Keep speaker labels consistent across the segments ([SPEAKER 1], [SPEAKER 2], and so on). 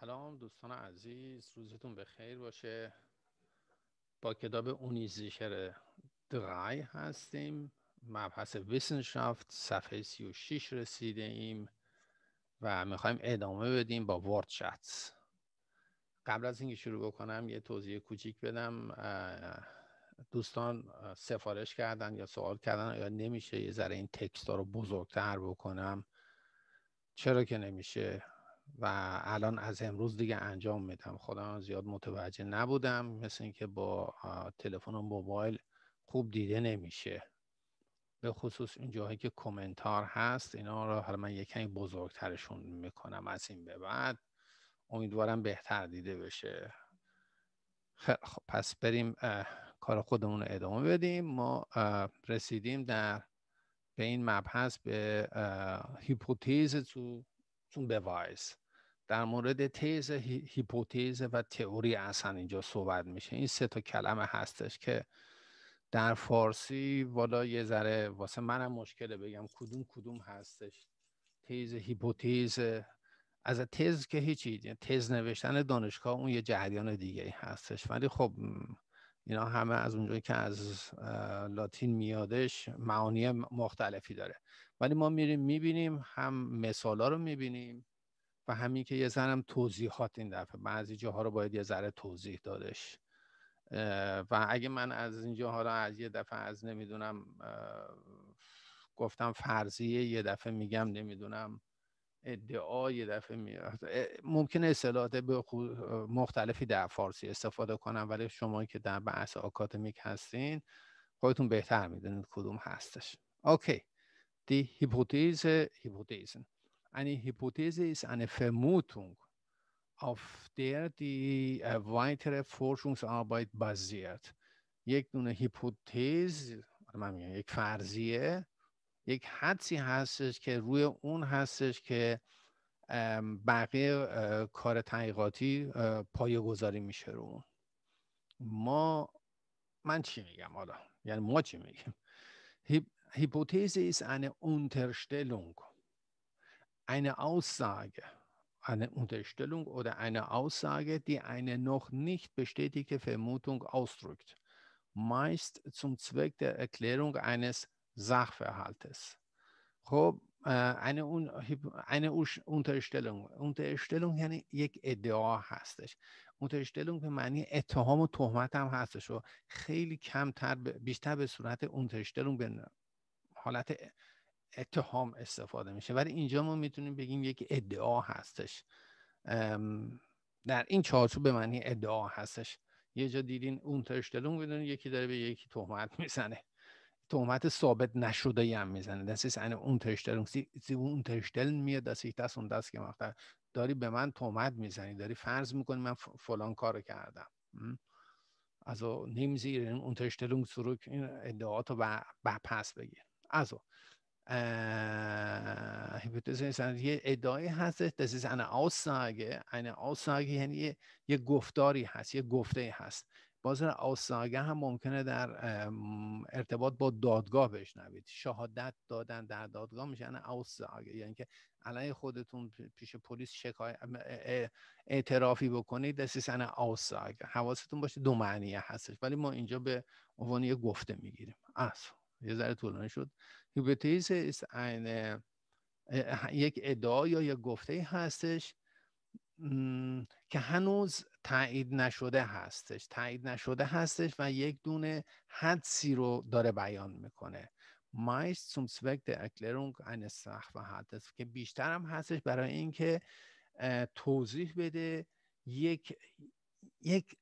[SPEAKER 1] سلام دوستان عزیز روزتون به خیر باشه با کتاب اونیزیشر درای هستیم مبحث ویسنشافت صفحه 36 رسیده ایم و میخوایم ادامه بدیم با وردشتس قبل از اینکه شروع بکنم یه توضیح کوچیک بدم دوستان سفارش کردن یا سوال کردن یا نمیشه یه ذره این تکست رو بزرگتر بکنم چرا که نمیشه و الان از امروز دیگه انجام میدم خودم زیاد متوجه نبودم مثل اینکه با تلفن و موبایل خوب دیده نمیشه به خصوص این جاهایی که کامنتار هست اینا رو حالا من یکی بزرگترشون میکنم از این به بعد امیدوارم بهتر دیده بشه خب پس بریم کار خودمون رو ادامه بدیم ما رسیدیم در به این مبحث به هیپوتیز تو اون در مورد تیز هیپوتیز و تئوری اصلا اینجا صحبت میشه این سه تا کلمه هستش که در فارسی والا یه ذره واسه منم مشکله بگم کدوم کدوم هستش تیز هیپوتیز از تیز که هیچی یعنی تز نوشتن دانشگاه اون یه جریان دیگه هستش ولی خب اینا همه از اونجایی که از لاتین میادش معانی مختلفی داره ولی ما میریم میبینیم هم مثالا رو میبینیم و همین که یه زنم توضیحات این دفعه بعضی جاها رو باید یه ذره توضیح دادش و اگه من از این جاها رو از یه دفعه از نمیدونم گفتم فرضیه یه دفعه میگم نمیدونم ادعای دفعه می ممکنه اصطلاحات به مختلفی در فارسی استفاده کنم ولی شما که در بحث آکادمیک هستین خودتون بهتر میدونید کدوم هستش اوکی دی هیپوتز هیپوتزن انفموتونگ Hypothese ist eine Vermutung auf der یک دونه هیپوتز من میگم یک فرضیه یک حدسی هستش که روی اون هستش که بقیه کار تحقیقاتی پایه گذاری میشه رو اون ما من چی میگم حالا یعنی ما چی میگیم Hypothese ist eine Unterstellung, eine Aussage, eine Unterstellung oder eine Aussage, die eine noch nicht bestätigte Vermutung ausdrückt, meist zum Zweck der Erklärung eines Sachverhalt Sachverhaltes. خب عین یعنی یک ادعا هستش Unterstellung به معنی اتهام و تهمت هم هستش و خیلی کمتر بیشتر به صورت Unterstellung به حالت اتهام استفاده میشه ولی اینجا ما میتونیم بگیم یک ادعا هستش در این چارچوب به معنی ادعا هستش یه جا دیدین اونترشتلung بدون یکی داره به یکی تهمت میزنه تومت ثابت نشده ای هم میزنه das ist eine Unterstellung sie, sie unterstellen mir dass ich das und داری به من تومت میزنی داری فرض میکنی من فلان کار کردم also nehmen Sie Ihre Unterstellung zurück این ادعاات رو پس بگیر also Hypothese ist یه ادعای هست das ist eine Aussage eine یه, یه گفتاری هست یه گفته هست باز آساگه هم ممکنه در ارتباط با دادگاه بشنوید شهادت دادن در دادگاه میشن یعنی آساگه یعنی که علیه خودتون پیش پلیس شکای اعترافی بکنید دستیس سن آساگه حواستون باشه دو معنیه هستش ولی ما اینجا به عنوان یه گفته میگیریم اصل یه ذره طولانی شد هیپوتیز یک ادعا یا یک گفته هستش که هنوز تایید نشده هستش تایید نشده هستش و یک دونه حدسی رو داره بیان میکنه مایس zum Zweck der Erklärung eines Sachverhaltes که بیشتر هم هستش برای اینکه توضیح بده یک یک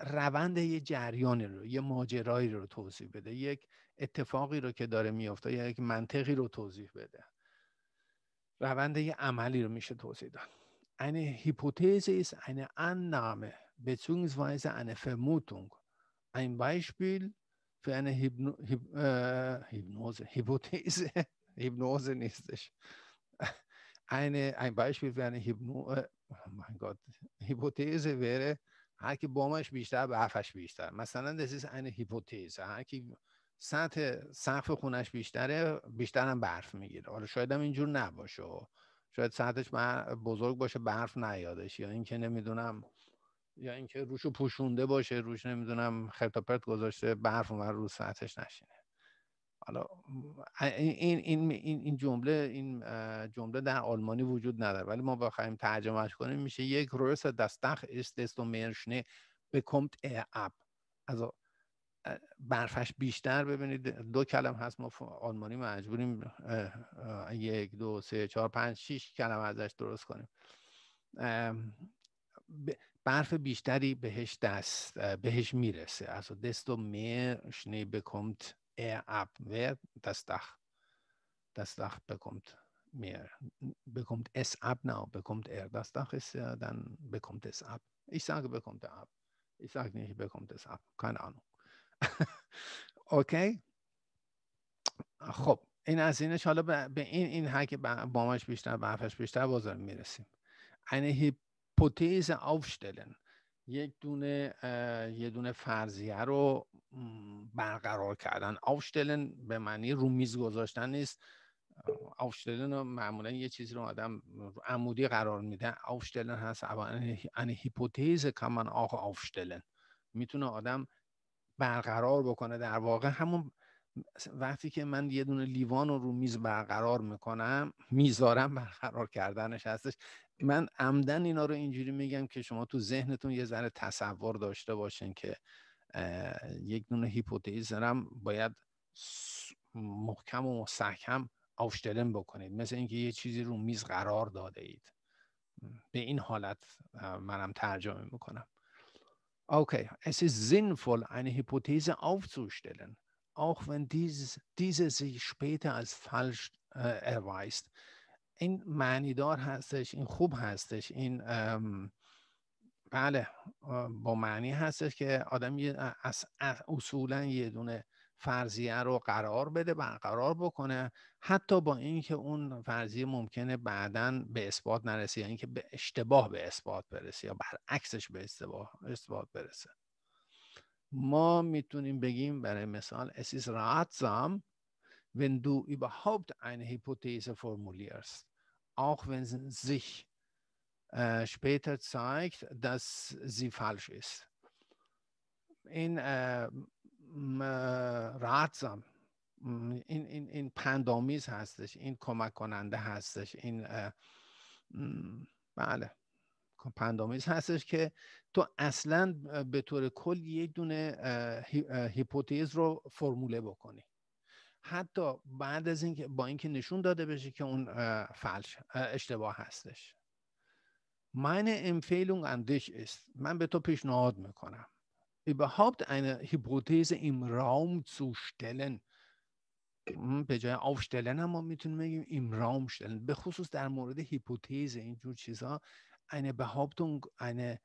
[SPEAKER 1] روند یه جریانی رو یه ماجرایی رو توضیح بده یک اتفاقی رو که داره میافته یا یک منطقی رو توضیح بده روند یه عملی رو میشه توضیح داد Eine Hypothese ist eine Annahme bzw. eine Vermutung. Ein Beispiel für eine Hypno Hyp äh, Hypnose, Hypothese, Hypnose ist es. Eine, ein Beispiel für eine Hypnose, äh, oh mein Gott, Hypothese wäre, هر کی بامش بیشتر بهفش بیشتر مثلا das ist eine Hypothese هر سطح سقف خونش بیشتره بیشتر برف میگیره حالا شاید هم اینجور نباشه شاید سطحش بزرگ باشه برف نیادش یا اینکه نمیدونم یا اینکه روشو پوشونده باشه روش نمیدونم خرت گذاشته برف و رو سطحش نشینه حالا این این این این جمله این جمله در آلمانی وجود نداره ولی ما بخوایم ترجمهش کنیم میشه یک روس دستخ است و mehr بکمت bekommt er از برفش بیشتر ببینید دو کلم هست ما آلمانی مجبوریم یک دو سه چهار پنج شیش کلم ازش درست کنیم برف بیشتری بهش دست بهش میرسه از دستو می شنی بکمت اعب و دستخ دستخ بکمت میر بکمت اس اب ناو بکمت ار دستخ است دن بکمت اس اب ایساگ بکمت اب ایساگ نیه بکمت اس اب کن آنو اوکی خب این از اینش حالا به این این با ماش بیشتر به بیشتر بازار میرسیم eine هیپوتیز aufstellen یک دونه یه دونه فرضیه رو برقرار کردن aufstellen به معنی رومیز گذاشتن نیست aufstellen معمولا یه چیزی رو آدم عمودی قرار میده aufstellen هست aber هیپوتیز Hypothese kann man میتونه آدم برقرار بکنه در واقع همون وقتی که من یه دونه لیوان رو رو میز برقرار میکنم میذارم برقرار کردنش هستش من عمدن اینا رو اینجوری میگم که شما تو ذهنتون یه ذره تصور داشته باشین که یک دونه هیپوتیز دارم باید محکم و مستحکم آوشتلن بکنید مثل اینکه یه چیزی رو میز قرار داده اید به این حالت منم ترجمه میکنم Okay, es ist sinnvoll, eine Hypothese aufzustellen, auch wenn dieses, diese sich später als falsch äh, erweist. این معنیدار هستش این خوب هستش این بله با معنی هستش که آدم یه از اصولا یه دونه فرضیه رو قرار بده برقرار بکنه حتی با اینکه اون فرضیه ممکنه بعدا به اثبات نرسه یا اینکه به اشتباه به اثبات برسه یا برعکسش به اثبات برسه ما میتونیم بگیم برای مثال اسیس این ratsam wenn du überhaupt eine Hypothese formulierst auch wenn sich äh, später zeigt dass sie falsch ist این راتزم این, این, این پندامیز هستش این کمک کننده هستش این بله خب، پندامیز هستش که تو اصلا به طور کل یک دونه هیپوتز رو فرموله بکنی حتی بعد از اینکه با اینکه نشون داده بشه که اون فلش اشتباه هستش من امفیلونگ اندش است من به تو پیشنهاد میکنم überhaupt eine Hypothese im Raum zu stellen به جای hm, aufstellen هم ما میتونیم بگیم im Raum stellen به خصوص در مورد هیپوتزه اینجور چیزها eine Behauptung eine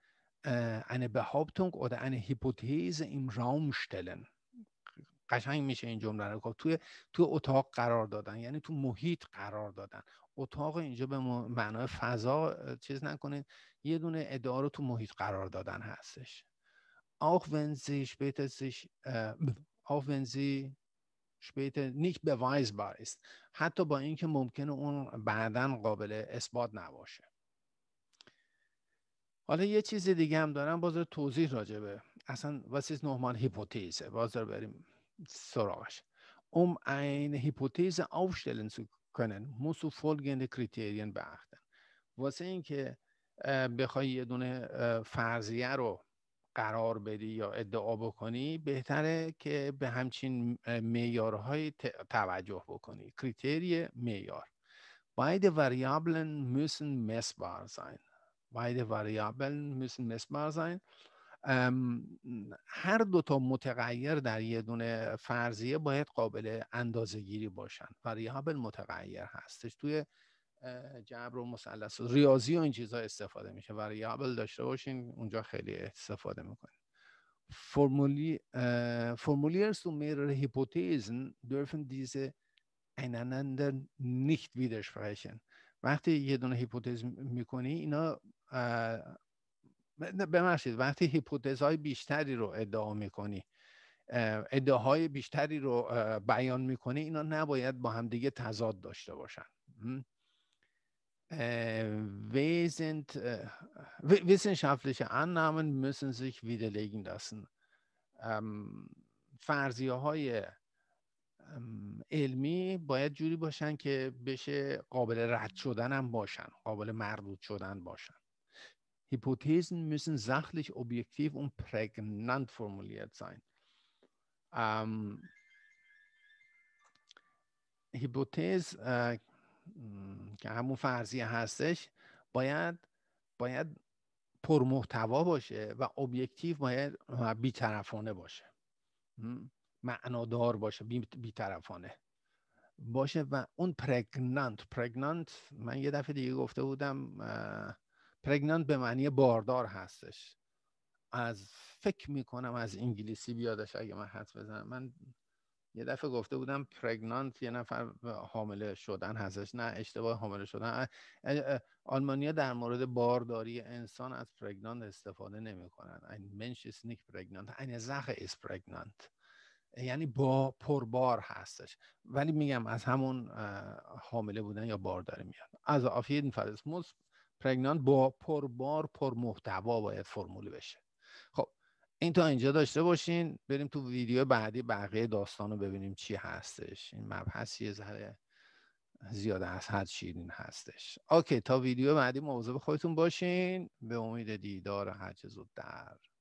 [SPEAKER 1] äh, eine Behauptung oder eine Hypothese im Raum stellen قشنگ میشه این جمله رو گفت توی تو اتاق قرار دادن یعنی تو محیط قرار دادن اتاق اینجا به معنای فضا چیز نکنید یه دونه ادعا رو تو محیط قرار دادن هستش آخ ونزی شبیه نیک بوایز بایست حتی با اینکه که ممکنه اون بعدا قابل اثبات نباشه حالا یه چیزی دیگه هم دارم بازار توضیح راجع اصلا واسه نومان هیپوتیزه بازار بریم سراش اوم این هیپوتیزه آفشتلنسو کنن موسو فلگنده کریتیرین برخدن واسه اینکه که بخوایی یه دونه فرضیه رو قرار بدی یا ادعا بکنی بهتره که به همچین میارهای توجه بکنی کریتری معیار باید Variablen müssen messbar sein. Beide Variablen müssen messbar sein. هر دو تا متغیر در یه دونه فرضیه باید قابل اندازه گیری باشن وریابل متغیر هستش توی جبر و مثلث ریاضی و این چیزها استفاده میشه وریابل داشته باشین اونجا خیلی استفاده میکنه. فرمولی فرمولیر از هیپوتیزن هیپوتیزن Hypothesen, dürfen diese einander nicht وقتی یه دونه هیپوتز میکنی اینا بمشید وقتی هیپوتز های بیشتری رو ادعا میکنی ادعاهای بیشتری رو بیان میکنی اینا نباید با همدیگه تضاد داشته باشن äh, wesend, äh, wissenschaftliche Annahmen müssen sich widerlegen lassen. Ähm, فرضیه های علمی باید جوری باشن که بشه قابل رد شدن هم باشن قابل مردود شدن باشن Hypothesen müssen sachlich, objektiv und prägnant formuliert sein. Ähm, Hypothese äh, که همون فرضیه هستش باید باید پرمحتوا باشه و ابیکتیو باید بیطرفانه باشه معنادار باشه بیطرفانه باشه و اون پرگنانت پرگنانت من یه دفعه دیگه گفته بودم پرگنانت به معنی باردار هستش از فکر میکنم از انگلیسی بیادش اگه من حد بزنم من یه دفعه گفته بودم پرگنانت یه نفر حامله شدن هستش نه اشتباه حامله شدن آلمانیا در مورد بارداری انسان از پرگنانت استفاده نمیکنن این منش نیک پرگنانت این زخ اس پرگنانت یعنی با بار هستش ولی میگم از همون حامله بودن یا بارداری میاد از فرس فرسموس پرگنانت با پربار پر محتوا باید فرمولی بشه این تا اینجا داشته باشین بریم تو ویدیو بعدی بقیه داستان رو ببینیم چی هستش این مبحث یه ذره زیاده از حد شیرین هستش اوکی تا ویدیو بعدی مواظب خودتون باشین به امید دیدار هرچه زودتر در